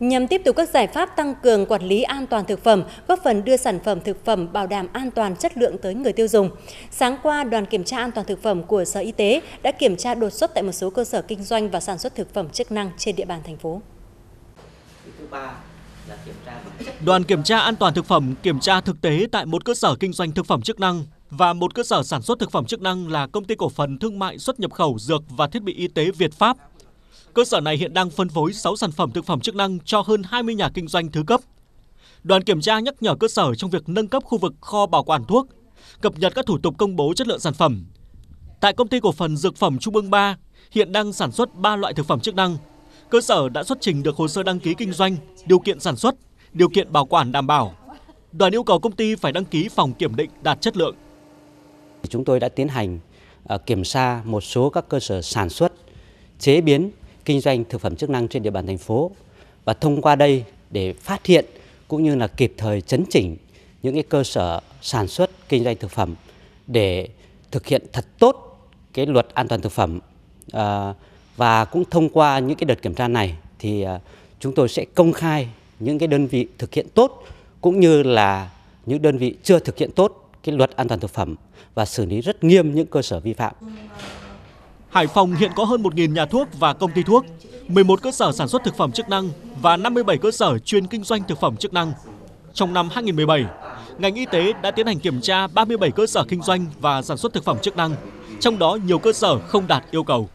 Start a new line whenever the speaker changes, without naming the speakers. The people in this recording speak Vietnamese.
nhằm tiếp tục các giải pháp tăng cường quản lý an toàn thực phẩm, góp phần đưa sản phẩm thực phẩm bảo đảm an toàn chất lượng tới người tiêu dùng. Sáng qua, đoàn kiểm tra an toàn thực phẩm của Sở Y tế đã kiểm tra đột xuất tại một số cơ sở kinh doanh và sản xuất thực phẩm chức năng trên địa bàn thành phố.
Đoàn kiểm tra an toàn thực phẩm kiểm tra thực tế tại một cơ sở kinh doanh thực phẩm chức năng và một cơ sở sản xuất thực phẩm chức năng là công ty cổ phần thương mại xuất nhập khẩu dược và thiết bị y tế Việt Pháp Cơ sở này hiện đang phân phối 6 sản phẩm thực phẩm chức năng cho hơn 20 nhà kinh doanh thứ cấp. Đoàn kiểm tra nhắc nhở cơ sở trong việc nâng cấp khu vực kho bảo quản thuốc, cập nhật các thủ tục công bố chất lượng sản phẩm. Tại công ty cổ phần Dược phẩm Trung ương 3, hiện đang sản xuất 3 loại thực phẩm chức năng. Cơ sở đã xuất trình được hồ sơ đăng ký kinh doanh, điều kiện sản xuất, điều kiện bảo quản đảm bảo. Đoàn yêu cầu công ty
phải đăng ký phòng kiểm định đạt chất lượng. Chúng tôi đã tiến hành ờ, kiểm tra một số các cơ sở sản xuất, chế biến kinh doanh thực phẩm chức năng trên địa bàn thành phố và thông qua đây để phát hiện cũng như là kịp thời chấn chỉnh những cái cơ sở sản xuất kinh doanh thực phẩm để thực hiện thật tốt cái luật an toàn thực phẩm à, và cũng thông qua những cái đợt kiểm tra này thì à, chúng tôi sẽ công khai những cái đơn vị thực hiện tốt cũng như là những đơn vị chưa thực hiện tốt cái luật an toàn thực phẩm và xử lý rất nghiêm những cơ sở vi phạm. Hải Phòng hiện có hơn 1.000 nhà thuốc và công ty thuốc, 11 cơ sở sản xuất thực phẩm chức
năng và 57 cơ sở chuyên kinh doanh thực phẩm chức năng. Trong năm 2017, ngành y tế đã tiến hành kiểm tra 37 cơ sở kinh doanh và sản xuất thực phẩm chức năng, trong đó nhiều cơ sở không đạt yêu cầu.